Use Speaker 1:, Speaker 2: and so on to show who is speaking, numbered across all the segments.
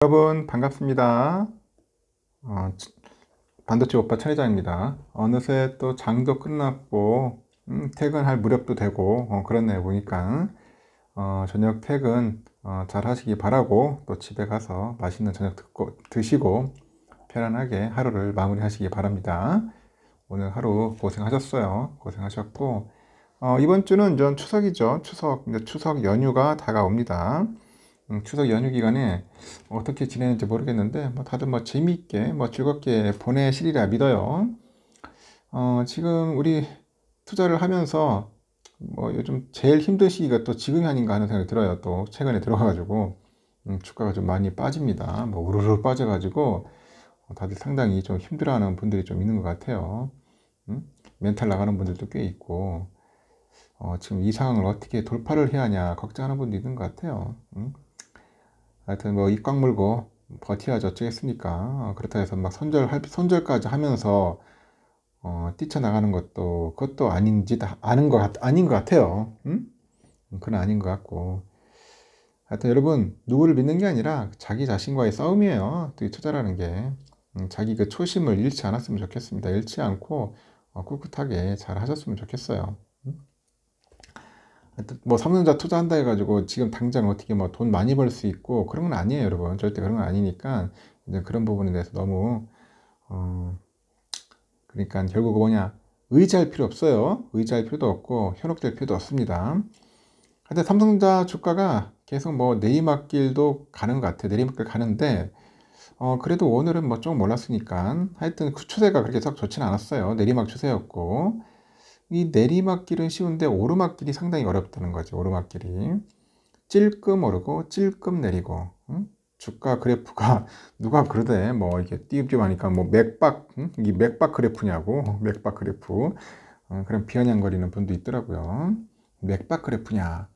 Speaker 1: 여러분 반갑습니다. 어, 반도체 오빠 천회장입니다. 어느새 또 장도 끝났고 음, 퇴근할 무렵도 되고 어, 그렇네요 보니까 어, 저녁 퇴근 어, 잘 하시기 바라고 또 집에 가서 맛있는 저녁 듣고, 드시고 편안하게 하루를 마무리 하시기 바랍니다. 오늘 하루 고생하셨어요. 고생하셨고 어, 이번 주는 전 추석이죠. 추석 추석 연휴가 다가옵니다. 음, 추석 연휴 기간에 어떻게 지내는지 모르겠는데 뭐 다들 뭐 재미있게 뭐 즐겁게 보내시리라 믿어요. 어, 지금 우리 투자를 하면서 뭐 요즘 제일 힘든 시기가 또 지금이 아닌가 하는 생각이 들어요. 또 최근에 들어가가지고 음, 주가가 좀 많이 빠집니다. 뭐 우르르 빠져가지고 다들 상당히 좀 힘들어하는 분들이 좀 있는 것 같아요. 음? 멘탈 나가는 분들도 꽤 있고 어, 지금 이 상황을 어떻게 돌파를 해야 하냐 걱정하는 분도 있는 것 같아요. 음? 하여튼 뭐입 꽉 물고 버티야지 어쩌겠습니까. 어, 그렇다 해서 막 손절, 손절까지 하면서 어, 뛰쳐나가는 것도 그것도 아닌지 다 아는 것 같, 아닌 것 같아요. 응? 음, 그건 아닌 것 같고. 하여튼 여러분 누구를 믿는 게 아니라 자기 자신과의 싸움이에요. 또이 투자라는 게 음, 자기 그 초심을 잃지 않았으면 좋겠습니다. 잃지 않고 어, 꿋꿋하게 잘 하셨으면 좋겠어요. 뭐삼성전자 투자한다 해가지고 지금 당장 어떻게 뭐 돈 많이 벌 수 있고 그런 건 아니에요 여러분 절대 그런 건 아니니까 이제 그런 부분에 대해서 너무 어 그러니까 결국 뭐냐 의지할 필요 없어요 의지할 필요도 없고 현혹될 필요도 없습니다 하여튼 삼성자 전 주가가 계속 뭐 내리막길도 가는 것 같아요 내리막길 가는데 어 그래도 오늘은 뭐 조금 몰랐으니까 하여튼 그 추세가 그렇게 썩 좋지는 않았어요 내리막 추세였고 이 내리막길은 쉬운데 오르막길이 상당히 어렵다는 거죠. 오르막길이 찔끔 오르고 찔끔 내리고 응? 주가 그래프가 누가 그러대 뭐 이게 띄웁지마니까 뭐 맥박 응? 이 맥박 그래프냐고 맥박 그래프 어, 그런 비아냥거리는 분도 있더라고요. 맥박 그래프냐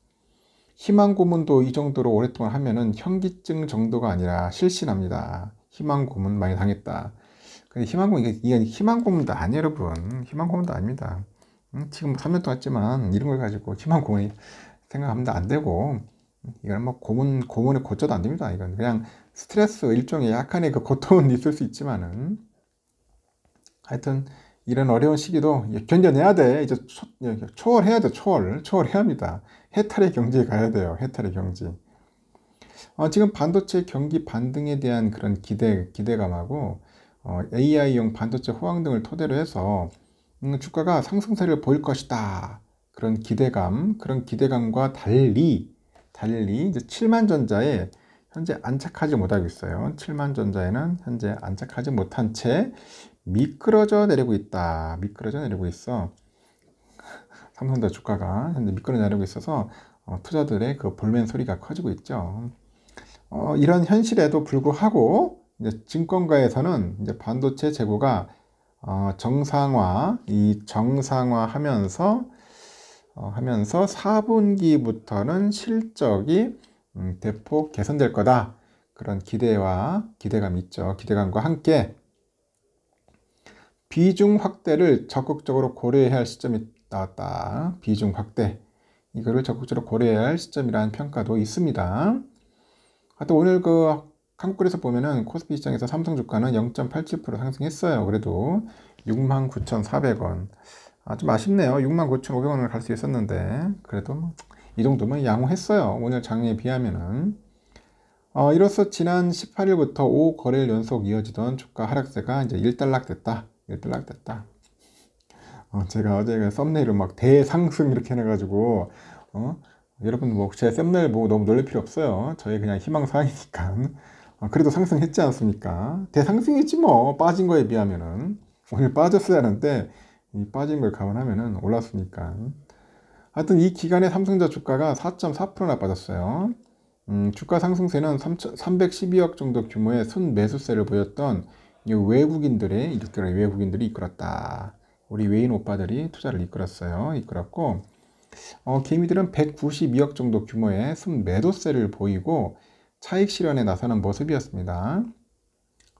Speaker 1: 희망 고문도 이 정도로 오랫동안 하면은 현기증 정도가 아니라 실신합니다. 희망 고문 많이 당했다. 근데 희망 고문 이 이게 희망 고문도 아니에요, 여러분. 희망 고문도 아닙니다. 지금 3년 동안 했지만 이런 걸 가지고 희망 고문이 생각하면 안 되고 이건 뭐 고문 고문에 고쳐도 안 됩니다. 이건 그냥 스트레스 일종의 약간의 그 고통은 있을 수 있지만은 하여튼 이런 어려운 시기도 견뎌내야 돼. 이제 초, 예, 초월해야 돼. 초월 초월해야 합니다. 해탈의 경지에 가야 돼요. 해탈의 경지. 어, 지금 반도체 경기 반등에 대한 그런 기대 기대감하고 어, AI용 반도체 호황 등을 토대로 해서 주가가 상승세를 보일 것이다. 그런 기대감, 그런 기대감과 달리, 달리 이제 7만전자에 현재 안착하지 못하고 있어요. 7만전자에는 현재 안착하지 못한 채 미끄러져 내리고 있다. 미끄러져 내리고 있어. 삼성자 주가가 현재 미끄러져 내리고 있어서 어, 투자들의 그 볼멘 소리가 커지고 있죠. 어, 이런 현실에도 불구하고 이제 증권가에서는 이제 반도체 재고가 어, 정상화, 이 정상화 하면서, 어, 하면서 4분기부터는 실적이 음, 대폭 개선될 거다. 그런 기대와 기대감 있죠. 기대감과 함께 비중 확대를 적극적으로 고려해야 할 시점이 나왔다. 비중 확대. 이거를 적극적으로 고려해야 할 시점이라는 평가도 있습니다. 또 오늘 그 한국에서 보면은 코스피 시장에서 삼성 주가는 0.87% 상승했어요. 그래도 69,400원. 아, 좀 아쉽네요. 69,500원을 갈 수 있었는데. 그래도 이 정도면 양호했어요. 오늘 장에 비하면은. 어, 이로써 지난 18일부터 5거래일 연속 이어지던 주가 하락세가 이제 일단락됐다. 일단락됐다. 어, 제가 어제 그 썸네일을 막 대상승 이렇게 해놔가지고, 어? 여러분 뭐 제 썸네일 보고 뭐 너무 놀랄 필요 없어요. 저의 그냥 희망사항이니까. 아, 그래도 상승했지 않습니까? 대상승했지뭐 빠진 거에 비하면은 오늘 빠졌어야 하는데 이 빠진 걸 감안하면은 올랐으니까 하여튼 이 기간에 삼성자 주가가 4.4%나 빠졌어요. 음, 주가 상승세는 3, 1 2억 정도 규모의 순매수세를 보였던 외국인들의 이끌어 외국인들이 이끌었다. 우리 외인 오빠들이 투자를 이끌었어요. 이끌었고 어, 개미들은 192억 정도 규모의 순매도세를 보이고 차익 실현에 나서는 모습이었습니다.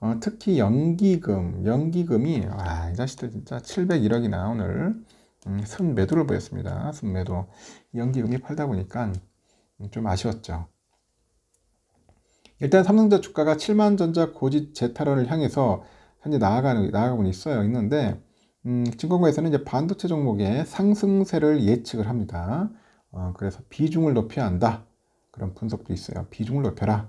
Speaker 1: 어, 특히 연기금, 연기금이 아, 이 자식들 진짜 701억이나 오늘 음, 순매도를 보였습니다. 순매도. 연기금이 팔다 보니까 음, 좀 아쉬웠죠. 일단 삼성전자 주가가 7만전자 고지 재탈환을 향해서 현재 나아가는, 나아가고 있어요. 있는데, 음, 증권가에서는 이제 반도체 종목의 상승세를 예측을 합니다. 어, 그래서 비중을 높여야 한다. 그런 분석도 있어요. 비중을 높여라.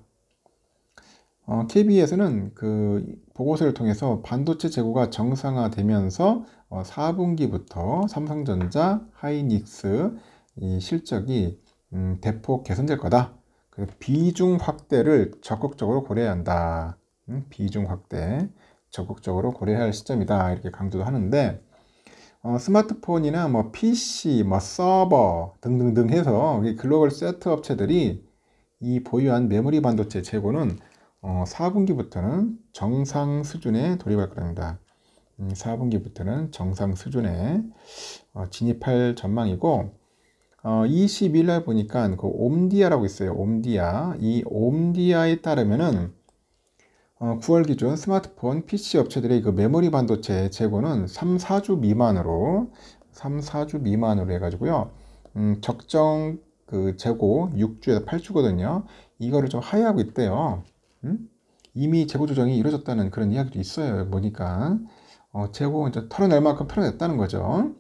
Speaker 1: 어, KB에서는 그 보고서를 통해서 반도체 재고가 정상화되면서 어, 4분기부터 삼성전자, 하이닉스 이 실적이 음, 대폭 개선될 거다. 그 비중 확대를 적극적으로 고려해야 한다. 음, 비중 확대 적극적으로 고려해야 할 시점이다. 이렇게 강조도 하는데 어, 스마트폰이나 뭐 PC, 뭐 서버 등등등 해서 글로벌 세트 업체들이 이 보유한 메모리 반도체 재고는 어, 4분기부터는 정상 수준에 돌입할 겁니다. 4분기부터는 음, 정상 수준에 어, 진입할 전망이고 어, 2 0일날 보니까 그 옴디아라고 있어요. 옴디아. 이 옴디아에 따르면은 어, 9월 기준 스마트폰, PC 업체들의 그 메모리 반도체 재고는 3, 4주 미만으로 3, 4주 미만으로 해가지고요. 음, 적정 그 재고 6주에서 8주거든요. 이거를 좀 하회하고 있대요. 음? 이미 재고 조정이 이루어졌다는 그런 이야기도 있어요. 보니까 어, 재고 이제 털어낼 만큼 털어냈다는 거죠.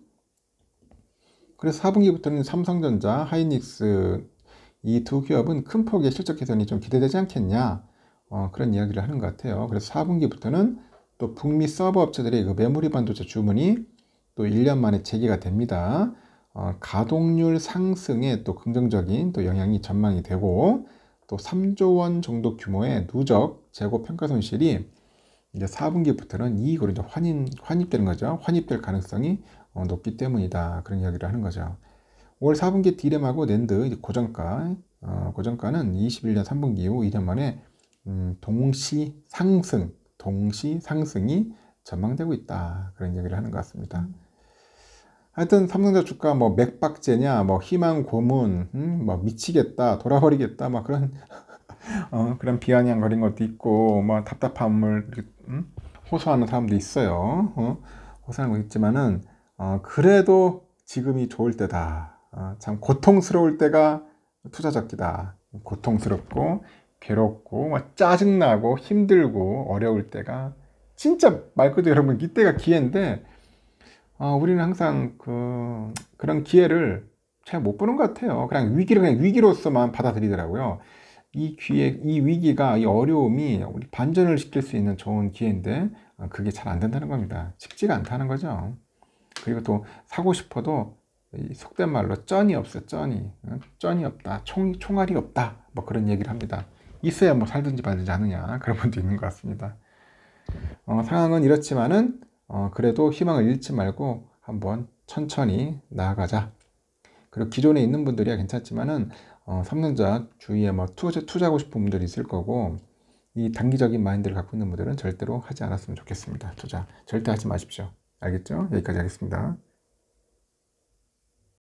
Speaker 1: 그래서 4분기부터는 삼성전자, 하이닉스 이 두 기업은 큰 폭의 실적 개선이 좀 기대되지 않겠냐. 어, 그런 이야기를 하는 것 같아요. 그래서 4분기부터는 또 북미 서버 업체들의 그 메모리 반도체 주문이 또 1년 만에 재개가 됩니다. 어, 가동률 상승에 또 긍정적인 또 영향이 전망이 되고 또 3조 원 정도 규모의 누적 재고 평가 손실이 이제 4분기부터는 이익으로 이제 환입, 환입되는 거죠. 환입될 가능성이 어, 높기 때문이다. 그런 이야기를 하는 거죠. 올 4분기 디램하고 낸드 고정가, 어, 고정가는 21년 3분기 이후 2년 만에 음, 동시 상승, 동시 상승이 전망되고 있다. 그런 얘기를 하는 것 같습니다. 음. 하여튼 삼성전자 주가 뭐 맥박제냐, 뭐 희망 고문, 음, 뭐 미치겠다, 돌아버리겠다, 막 뭐 그런 어, 그런 비아냥거린 것도 있고, 뭐 답답함을 음? 호소하는 사람도 있어요. 어? 호소하는 거 있지만은 어, 그래도 지금이 좋을 때다. 어, 참 고통스러울 때가 투자 적기다. 고통스럽고 괴롭고 막 짜증나고 힘들고 어려울 때가 진짜 말 그대로 여러분 이때가 기회인데 아, 우리는 항상 음. 그 그런 기회를 잘 못 보는 것 같아요. 그냥 위기를 그냥 위기로서만 받아들이더라고요. 이 기회, 이 위기가 이 어려움이 우리 반전을 시킬 수 있는 좋은 기회인데 아, 그게 잘 안 된다는 겁니다. 쉽지가 않다는 거죠. 그리고 또 사고 싶어도 속된 말로 쩐이 없어 쩐이 쩐이 없다 총 총알이 없다 뭐 그런 얘기를 합니다. 있어야 뭐 살든지 말든지 않느냐 그런 분도 있는 것 같습니다. 어, 상황은 이렇지만은 어, 그래도 희망을 잃지 말고 한번 천천히 나아가자. 그리고 기존에 있는 분들이야 괜찮지만은 어, 3년자 주위에 뭐 투자, 투자하고 싶은 분들이 있을 거고 이 단기적인 마인드를 갖고 있는 분들은 절대로 하지 않았으면 좋겠습니다. 투자 절대 하지 마십시오. 알겠죠? 여기까지 하겠습니다.